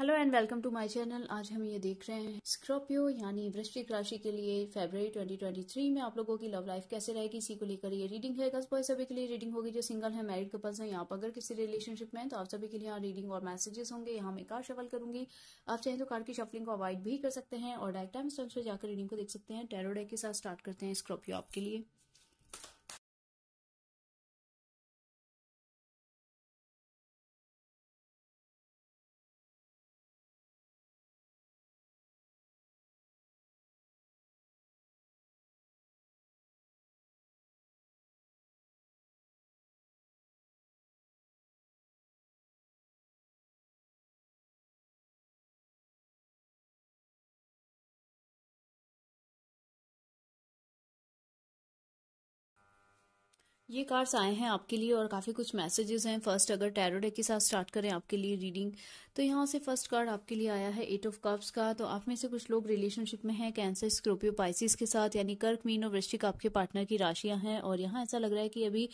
hello and welcome to my channel आज हम ये देख रहे हैं स्क्रॉपियो यानी वृश्चिक राशि के लिए फरवरी 2023 में आप लोगों की लव लाइफ कैसे रहेगी इसी को लेकर ये रीडिंग है बॉय सभी के लिए रीडिंग होगी जो सिंगल है मैरिड कपल्स हैं पर अगर किसी रिलेशनशिप में तो आप सभी के लिए यहाँ रीडिंग और मैसेजेस होंगे यहाँ मैं कार शफल करूंगी आप चाहें तो कार की शफलिंग को अवॉइड भी कर सकते हैं और डायरेक्ट टाइम स्टॉन्स पर जाकर रीडिंग को देख सकते हैं टेरोडे के साथ स्टार्ट करते हैं स्क्रॉपियो आपके लिए ये कार्ड्स आए हैं आपके लिए और काफ़ी कुछ मैसेजेस हैं फर्स्ट अगर टैरोडे के साथ स्टार्ट करें आपके लिए रीडिंग तो यहाँ से फर्स्ट कार्ड आपके लिए आया है एट ऑफ कप्स का तो आप में से कुछ लोग रिलेशनशिप में हैं कैंसर स्क्रोपियो पाइसिस के साथ यानी कर्क मीन और वृश्चिक आपके पार्टनर की राशियां हैं और यहाँ ऐसा लग रहा है कि अभी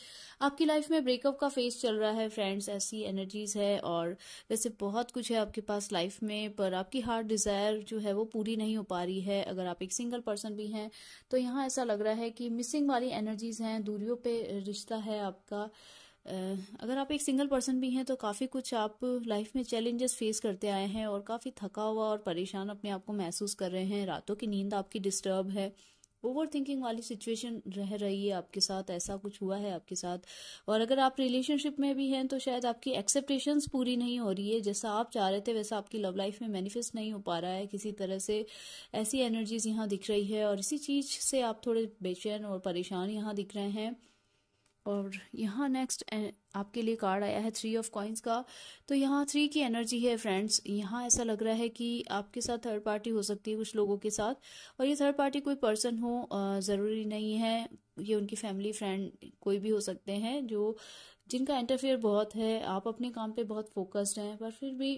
आपकी लाइफ में ब्रेकअप का फेज चल रहा है फ्रेंड्स ऐसी एनर्जीज है और वैसे बहुत कुछ है आपके पास लाइफ में पर आपकी हार्ट डिजायर जो है वो पूरी नहीं हो पा रही है अगर आप एक सिंगल पर्सन भी हैं तो यहाँ ऐसा लग रहा है कि मिसिंग वाली एनर्जीज हैं दूरियों पे रिश्ता है आपका अगर आप एक सिंगल पर्सन भी हैं तो काफ़ी कुछ आप लाइफ में चैलेंजेस फेस करते आए हैं और काफ़ी थका हुआ और परेशान अपने आप को महसूस कर रहे हैं रातों की नींद आपकी डिस्टर्ब है ओवर थिंकिंग वाली सिचुएशन रह रही है आपके साथ ऐसा कुछ हुआ है आपके साथ और अगर आप रिलेशनशिप में भी हैं तो शायद आपकी एक्सेप्टेशन पूरी नहीं हो रही है जैसा आप चाह रहे थे वैसा आपकी लव लाइफ में मैनिफेस्ट नहीं हो पा रहा है किसी तरह से ऐसी एनर्जीज यहाँ दिख रही है और इसी चीज से आप थोड़े बेचैन और परेशान यहाँ दिख रहे हैं और यहाँ नेक्स्ट आपके लिए कार्ड आया है थ्री ऑफ कॉइन्स का तो यहाँ थ्री की एनर्जी है फ्रेंड्स यहाँ ऐसा लग रहा है कि आपके साथ थर्ड पार्टी हो सकती है कुछ लोगों के साथ और ये थर्ड पार्टी कोई पर्सन हो ज़रूरी नहीं है ये उनकी फैमिली फ्रेंड कोई भी हो सकते हैं जो जिनका इंटरफेयर बहुत है आप अपने काम पे बहुत फोकस्ड हैं पर फिर भी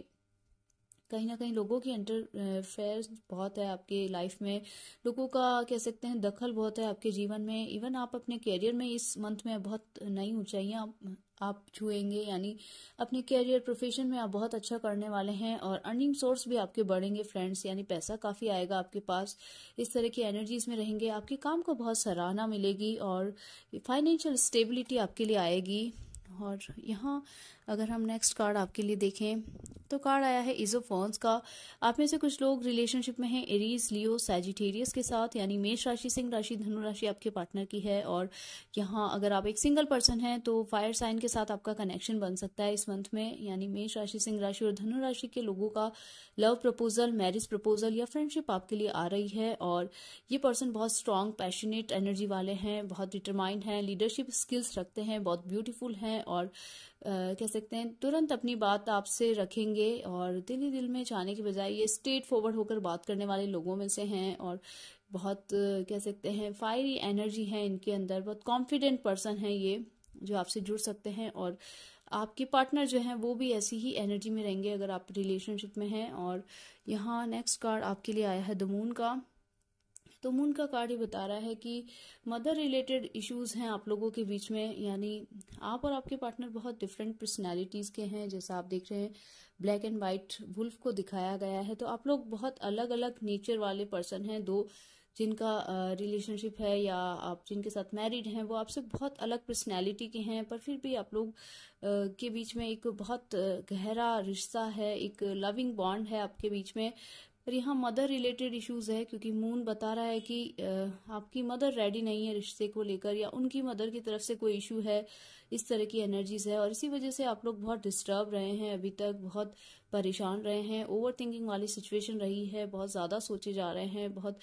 कहीं ना कहीं लोगों की इंटरफेयर बहुत है आपके लाइफ में लोगों का कह सकते हैं दखल बहुत है आपके जीवन में इवन आप अपने कैरियर में इस मंथ में बहुत नई ऊंचाइयाँ आप छुएंगे यानी अपने कैरियर प्रोफेशन में आप बहुत अच्छा करने वाले हैं और अर्निंग सोर्स भी आपके बढ़ेंगे फ्रेंड्स यानी पैसा काफ़ी आएगा आपके पास इस तरह की एनर्जीज में रहेंगे आपके काम को बहुत सराहना मिलेगी और फाइनेंशियल स्टेबिलिटी आपके लिए आएगी और यहाँ अगर हम नेक्स्ट कार्ड आपके लिए देखें तो कार्ड आया है इजोफोन्स का आप में से कुछ लोग रिलेशनशिप में हैं एरीज लियो सैजिटेरियस के साथ यानी मेष राशि सिंह राशि धनु राशि आपके पार्टनर की है और यहाँ अगर आप एक सिंगल पर्सन हैं तो फायर साइन के साथ आपका कनेक्शन बन सकता है इस मंथ में यानी मेष राशि सिंह राशि और धनु राशि के लोगों का लव प्रपोजल मैरिज प्रपोजल या फ्रेंडशिप आपके लिए आ रही है और ये पर्सन बहुत स्ट्रांग पैशनेट एनर्जी वाले हैं बहुत डिटरमाइंड हैं लीडरशिप स्किल्स रखते हैं बहुत ब्यूटीफुल हैं और कह सकते हैं तुरंत अपनी बात आपसे रखेंगे और दिल ही दिल में जाने के बजाय ये स्ट्रेट फॉरवर्ड होकर बात करने वाले लोगों में से हैं और बहुत कह सकते हैं फायरी एनर्जी है इनके अंदर बहुत कॉन्फिडेंट पर्सन है ये जो आपसे जुड़ सकते हैं और आपके पार्टनर जो हैं वो भी ऐसी ही एनर्जी में रहेंगे अगर आप रिलेशनशिप में हैं और यहाँ नेक्स्ट कार्ड आपके लिए आया है दमून का तो मून का कार्ड ये बता रहा है कि मदर रिलेटेड इश्यूज हैं आप लोगों के बीच में यानी आप और आपके पार्टनर बहुत डिफरेंट पर्सनैलिटीज के हैं जैसा आप देख रहे हैं ब्लैक एंड वाइट वुल्फ को दिखाया गया है तो आप लोग बहुत अलग अलग नेचर वाले पर्सन हैं दो जिनका रिलेशनशिप है या आप जिनके साथ मैरिड हैं वो आपसे बहुत अलग पर्सनैलिटी के हैं पर फिर भी आप लोग के बीच में एक बहुत गहरा रिश्ता है एक लविंग बॉन्ड है आपके बीच में और यहाँ मदर रिलेटेड इश्यूज है क्योंकि मून बता रहा है कि आपकी मदर रेडी नहीं है रिश्ते को लेकर या उनकी मदर की तरफ से कोई इशू है इस तरह की एनर्जीज है और इसी वजह से आप लोग बहुत डिस्टर्ब रहे हैं अभी तक बहुत परेशान रहे हैं ओवर थिंकिंग वाली सिचुएशन रही है बहुत ज़्यादा सोचे जा रहे हैं बहुत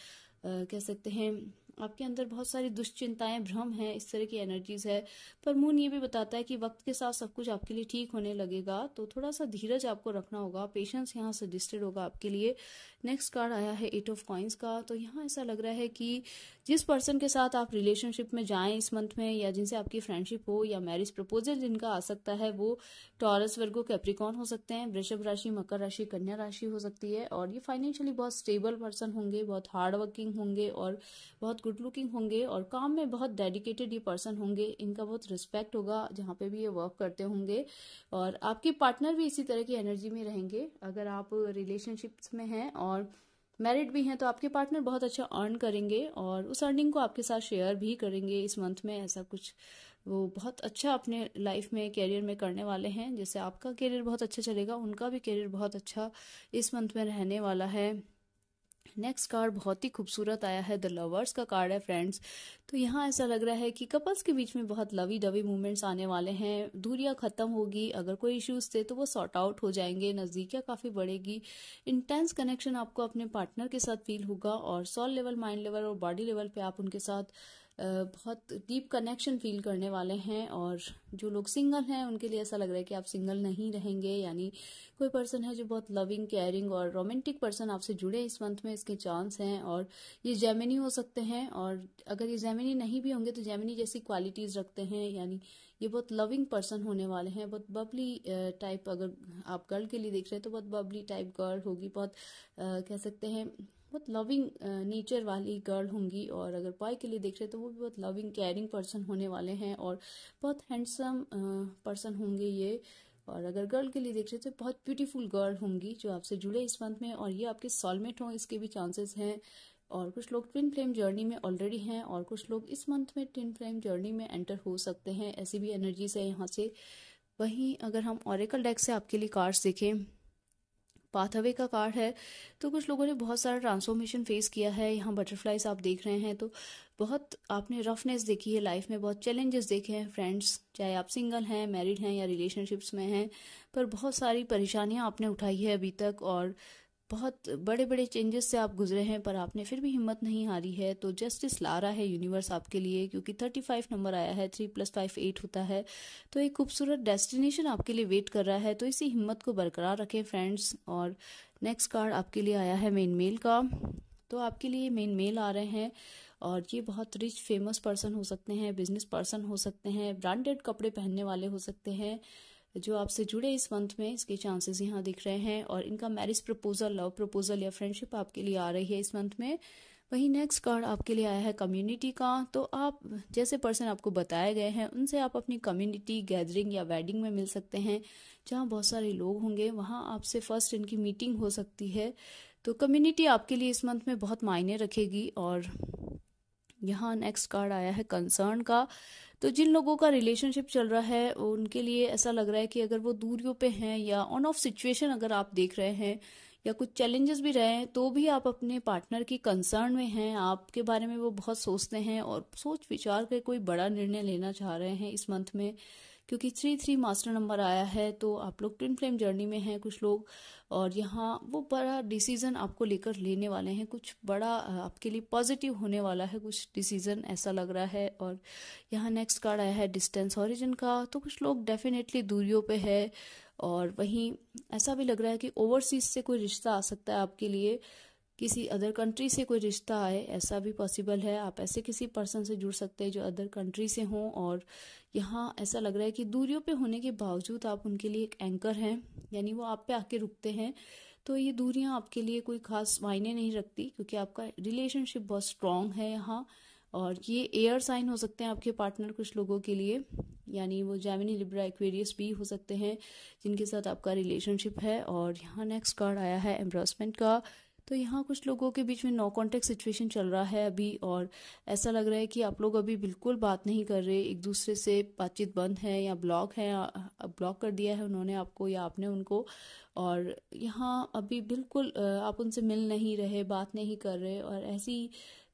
कह सकते हैं आपके अंदर बहुत सारी दुश्चिंताएं भ्रम हैं इस तरह की एनर्जीज है पर मून ये भी बताता है कि वक्त के साथ सब कुछ आपके लिए ठीक होने लगेगा तो थोड़ा सा धीरज आपको रखना होगा पेशेंस यहाँ सजेस्टेड होगा आपके लिए नेक्स्ट कार्ड आया है एट ऑफ कॉइन्स का तो यहाँ ऐसा लग रहा है कि जिस पर्सन के साथ आप रिलेशनशिप में जाएं इस मंथ में या जिनसे आपकी फ्रेंडशिप हो या मैरिज प्रपोजल जिनका आ सकता है वो टॉरस वर्गो कैप्रिकॉन हो सकते हैं वृषभ राशि मकर राशि कन्या राशि हो सकती है और ये फाइनेंशियली बहुत स्टेबल पर्सन होंगे बहुत हार्ड वर्किंग होंगे और बहुत गुड लुकिंग होंगे और काम में बहुत डेडिकेटेड ये पर्सन होंगे इनका बहुत रिस्पेक्ट होगा जहाँ पर भी ये वर्क करते होंगे और आपके पार्टनर भी इसी तरह की एनर्जी में रहेंगे अगर आप रिलेशनशिप्स में हैं और और मैरिड भी हैं तो आपके पार्टनर बहुत अच्छा अर्न करेंगे और उस अर्निंग को आपके साथ शेयर भी करेंगे इस मंथ में ऐसा कुछ वो बहुत अच्छा अपने लाइफ में कैरियर में करने वाले हैं जैसे आपका कैरियर बहुत अच्छा चलेगा उनका भी कैरियर बहुत अच्छा इस मंथ में रहने वाला है नेक्स्ट कार्ड बहुत ही खूबसूरत आया है द लवर्स का कार्ड है फ्रेंड्स तो यहाँ ऐसा लग रहा है कि कपल्स के बीच में बहुत लवी डवी मूवमेंट्स आने वाले हैं दूरियां खत्म होगी अगर कोई इश्यूज थे तो वो सॉर्ट आउट हो जाएंगे नजदीकियाँ काफी बढ़ेगी इंटेंस कनेक्शन आपको अपने पार्टनर के साथ फील होगा और सॉल लेवल माइंड लेवल और बॉडी लेवल पे आप उनके साथ बहुत डीप कनेक्शन फील करने वाले हैं और जो लोग सिंगल हैं उनके लिए ऐसा लग रहा है कि आप सिंगल नहीं रहेंगे यानी कोई पर्सन है जो बहुत लविंग केयरिंग और रोमांटिक पर्सन आपसे जुड़े इस मंथ में इसके चांस हैं और ये जैमिनी हो सकते हैं और अगर ये जैमिनी नहीं भी होंगे तो जैमिनी जैसी क्वालिटीज रखते हैं यानी ये बहुत लविंग पर्सन होने वाले हैं बहुत बबली टाइप अगर आप गर्ल के लिए देख रहे हैं तो बहुत बबली टाइप गर्ल होगी बहुत आ, कह सकते हैं बहुत लविंग नेचर वाली गर्ल होंगी और अगर बॉय के लिए देख रहे हैं तो वो भी बहुत लविंग केयरिंग पर्सन होने वाले हैं और बहुत हैंडसम पर्सन होंगे ये और अगर गर्ल के लिए देख रहे हैं तो बहुत ब्यूटीफुल गर्ल होंगी जो आपसे जुड़े इस मंथ में और ये आपके सॉलमेट हों इसके भी चांसेस हैं और कुछ लोग ट्विन फ्लेम जर्नी में ऑलरेडी हैं और कुछ लोग इस मंथ में ट्विन फ्लेम जर्नी में एंटर हो सकते हैं ऐसी भी एनर्जीज है यहाँ से वहीं अगर हम ऑरेकल डेक से आपके लिए कार्ड्स देखें पाथवे का कार्ड है तो कुछ लोगों ने बहुत सारा ट्रांसफॉर्मेशन फेस किया है यहाँ बटरफ्लाइज आप देख रहे हैं तो बहुत आपने रफनेस देखी है लाइफ में बहुत चैलेंजेस देखे हैं फ्रेंड्स चाहे आप सिंगल हैं मैरिड हैं या रिलेशनशिप्स में हैं पर बहुत सारी परेशानियाँ आपने उठाई है अभी तक और बहुत बड़े बड़े चेंजेस से आप गुजरे हैं पर आपने फिर भी हिम्मत नहीं हारी है तो जस्टिस ला रहा है यूनिवर्स आपके लिए क्योंकि थर्टी फाइव नंबर आया है थ्री प्लस फाइव एट होता है तो एक खूबसूरत डेस्टिनेशन आपके लिए वेट कर रहा है तो इसी हिम्मत को बरकरार रखें फ्रेंड्स और नेक्स्ट कार्ड आपके लिए आया है मेन मेल का तो आपके लिए मेन मेल आ रहे हैं और ये बहुत रिच फेमस पर्सन हो सकते हैं बिजनेस पर्सन हो सकते हैं ब्रांडेड कपड़े पहनने वाले हो सकते हैं जो आपसे जुड़े इस मंथ में इसके चांसेस यहाँ दिख रहे हैं और इनका मैरिज प्रपोजल लव प्रपोजल या फ्रेंडशिप आपके लिए आ रही है इस मंथ में वहीं नेक्स्ट कार्ड आपके लिए आया है कम्युनिटी का तो आप जैसे पर्सन आपको बताए गए हैं उनसे आप अपनी कम्युनिटी गैदरिंग या वेडिंग में मिल सकते हैं जहाँ बहुत सारे लोग होंगे वहाँ आपसे फर्स्ट इनकी मीटिंग हो सकती है तो कम्युनिटी आपके लिए इस मंथ में बहुत मायने रखेगी और यहाँ नेक्स्ट कार्ड आया है कंसर्न का तो जिन लोगों का रिलेशनशिप चल रहा है उनके लिए ऐसा लग रहा है कि अगर वो दूरियों पे हैं या ऑन ऑफ सिचुएशन अगर आप देख रहे हैं या कुछ चैलेंजेस भी रहे हैं तो भी आप अपने पार्टनर की कंसर्न में हैं आपके बारे में वो बहुत सोचते हैं और सोच विचार कर कोई बड़ा निर्णय लेना चाह रहे हैं इस मंथ में क्योंकि थ्री थ्री मास्टर नंबर आया है तो आप लोग ट्विन फ्लेम जर्नी में हैं कुछ लोग और यहाँ वो बड़ा डिसीज़न आपको लेकर लेने वाले हैं कुछ बड़ा आपके लिए पॉजिटिव होने वाला है कुछ डिसीज़न ऐसा लग रहा है और यहाँ नेक्स्ट कार्ड आया है डिस्टेंस ऑरिजिन का तो कुछ लोग डेफिनेटली दूरियों पर है और वहीं ऐसा भी लग रहा है कि ओवरसीज से कोई रिश्ता आ सकता है आपके लिए किसी अदर कंट्री से कोई रिश्ता आए ऐसा भी पॉसिबल है आप ऐसे किसी पर्सन से जुड़ सकते हैं जो अदर कंट्री से हों और यहाँ ऐसा लग रहा है कि दूरियों पे होने के बावजूद आप उनके लिए एक एंकर हैं यानी वो आप पे आके रुकते हैं तो ये दूरियाँ आपके लिए कोई खास मायने नहीं रखती क्योंकि आपका रिलेशनशिप बहुत स्ट्रांग है यहाँ और ये एयर साइन हो सकते हैं आपके पार्टनर कुछ लोगों के लिए यानी वो जैमिनी लिब्रा एक्वेरियस भी हो सकते हैं जिनके साथ आपका रिलेशनशिप है और यहाँ नेक्स्ट कार्ड आया है एम्ब्रॉसमेंट का तो यहाँ कुछ लोगों के बीच में नो कॉन्टेक्ट सिचुएशन चल रहा है अभी और ऐसा लग रहा है कि आप लोग अभी बिल्कुल बात नहीं कर रहे एक दूसरे से बातचीत बंद है या ब्लॉक है ब्लॉक कर दिया है उन्होंने आपको या आपने उनको और यहाँ अभी बिल्कुल आप उनसे मिल नहीं रहे बात नहीं कर रहे और ऐसी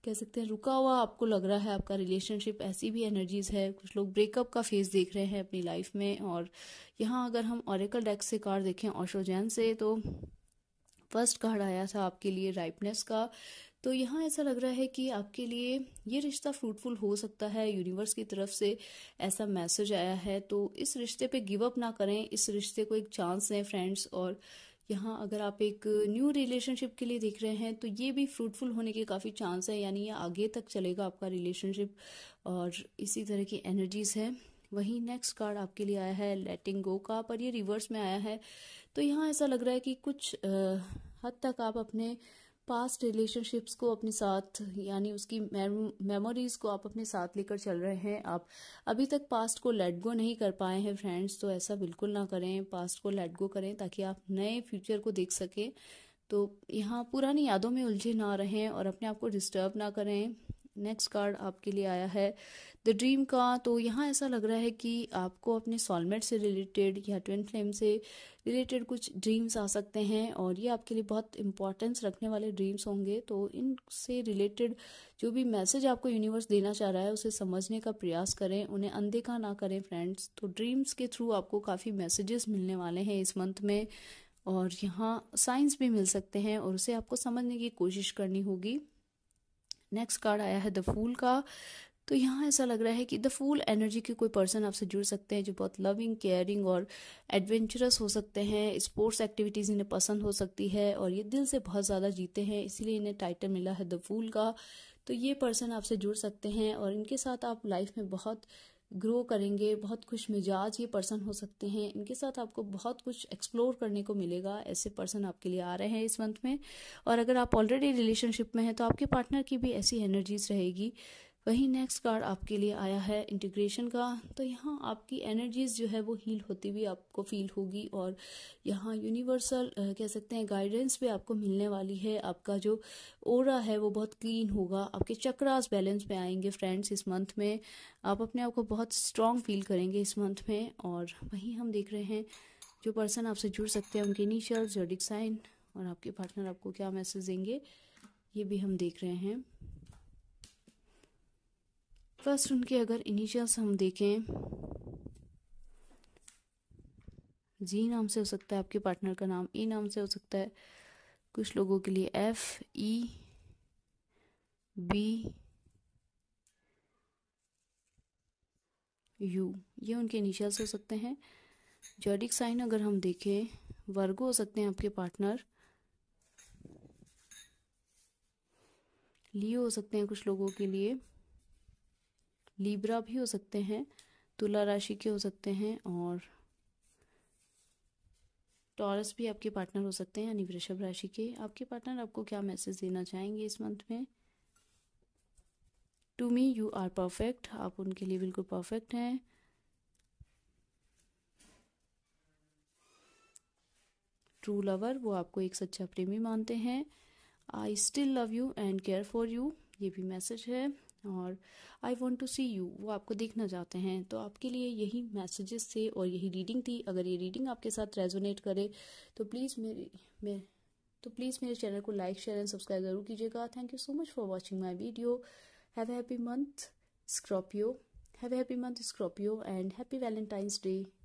कह सकते हैं रुका हुआ आपको लग रहा है आपका रिलेशनशिप ऐसी भी एनर्जीज है कुछ लोग ब्रेकअप का फेज देख रहे हैं अपनी लाइफ में और यहाँ अगर हम ऑरिकल डेक्स से कार देखें ऑशोजैन जैन से तो फर्स्ट कार्ड आया था आपके लिए राइपनेस का तो यहाँ ऐसा लग रहा है कि आपके लिए ये रिश्ता फ्रूटफुल हो सकता है यूनिवर्स की तरफ से ऐसा मैसेज आया है तो इस रिश्ते पे गिव अप ना करें इस रिश्ते को एक चांस दें फ्रेंड्स और यहाँ अगर आप एक न्यू रिलेशनशिप के लिए देख रहे हैं तो ये भी फ्रूटफुल होने के काफ़ी चांस है यानी ये आगे तक चलेगा आपका रिलेशनशिप और इसी तरह की एनर्जीज है वहीं नेक्स्ट कार्ड आपके लिए आया है लेटिंग गो का पर ये रिवर्स में आया है तो यहाँ ऐसा लग रहा है कि कुछ हद तक आप अपने पास्ट रिलेशनशिप्स को अपने साथ यानी उसकी मेमोरीज को आप अपने साथ लेकर चल रहे हैं आप अभी तक पास्ट को लेट गो नहीं कर पाए हैं फ्रेंड्स तो ऐसा बिल्कुल ना करें पास्ट को लेट गो करें ताकि आप नए फ्यूचर को देख सकें तो यहाँ पुरानी यादों में उलझे ना रहें और अपने आप को डिस्टर्ब ना करें नेक्स्ट कार्ड आपके लिए आया है द ड्रीम का तो यहाँ ऐसा लग रहा है कि आपको अपने सॉलमेट से रिलेटेड या ट्वेंट फ्लेम से रिलेटेड कुछ ड्रीम्स आ सकते हैं और ये आपके लिए बहुत इंपॉर्टेंस रखने वाले ड्रीम्स होंगे तो इनसे रिलेटेड जो भी मैसेज आपको यूनिवर्स देना चाह रहा है उसे समझने का प्रयास करें उन्हें अनदेखा ना करें फ्रेंड्स तो ड्रीम्स के थ्रू आपको काफ़ी मैसेजेस मिलने वाले हैं इस मंथ में और यहाँ साइंस भी मिल सकते हैं और उसे आपको समझने की कोशिश करनी होगी नेक्स्ट कार्ड आया है द फूल का तो यहाँ ऐसा लग रहा है कि द फुल एनर्जी के कोई पर्सन आपसे जुड़ सकते हैं जो बहुत लविंग केयरिंग और एडवेंचरस हो सकते हैं स्पोर्ट्स एक्टिविटीज़ इन्हें पसंद हो सकती है और ये दिल से बहुत ज़्यादा जीते हैं इसीलिए इन्हें टाइटल मिला है द फूल का तो ये पर्सन आपसे जुड़ सकते हैं और इनके साथ आप लाइफ में बहुत ग्रो करेंगे बहुत खुश मिजाज ये पर्सन हो सकते हैं इनके साथ आपको बहुत कुछ एक्सप्लोर करने को मिलेगा ऐसे पर्सन आपके लिए आ रहे हैं इस मंथ में और अगर आप ऑलरेडी रिलेशनशिप में हैं तो आपके पार्टनर की भी ऐसी एनर्जीज रहेगी वहीं नेक्स्ट कार्ड आपके लिए आया है इंटीग्रेशन का तो यहाँ आपकी एनर्जीज जो है वो हील होती हुई आपको फील होगी और यहाँ यूनिवर्सल कह सकते हैं गाइडेंस भी आपको मिलने वाली है आपका जो ओरा है वो बहुत क्लीन होगा आपके चक्रास बैलेंस में आएंगे फ्रेंड्स इस मंथ में आप अपने आप को बहुत स्ट्रॉन्ग फील करेंगे इस मंथ में और वहीं हम देख रहे हैं जो पर्सन आपसे जुड़ सकते हैं उनके इनिशियल जोडिक साइन और आपके पार्टनर आपको क्या मैसेज देंगे ये भी हम देख रहे हैं फर्स्ट उनके अगर इनिशियल्स हम देखें जी नाम से हो सकता है आपके पार्टनर का नाम ई e नाम से हो सकता है कुछ लोगों के लिए एफ ई बी यू ये उनके इनिशियल्स हो सकते हैं जॉडिक साइन अगर हम देखें वर्गो हो सकते हैं आपके पार्टनर लियो हो सकते हैं कुछ लोगों के लिए लीब्रा भी हो सकते हैं तुला राशि के हो सकते हैं और टॉरस भी आपके पार्टनर हो सकते हैं यानी वृषभ राशि के आपके पार्टनर आपको क्या मैसेज देना चाहेंगे इस मंथ में to me you are perfect आप उनके लिए बिल्कुल परफेक्ट हैं ट्रू लवर वो आपको एक सच्चा प्रेमी मानते हैं I still love you and care for you ये भी मैसेज है और I want to see you वो आपको देखना चाहते हैं तो आपके लिए यही मैसेजेस थे और यही रीडिंग थी अगर ये रीडिंग आपके साथ रेजोनेट करे तो प्लीज़ मेरी मेरे तो प्लीज़ मेरे चैनल को लाइक शेयर एंड सब्सक्राइब ज़रूर कीजिएगा thank you so much for watching my video have happy month Scorpio have happy month Scorpio and happy Valentine's day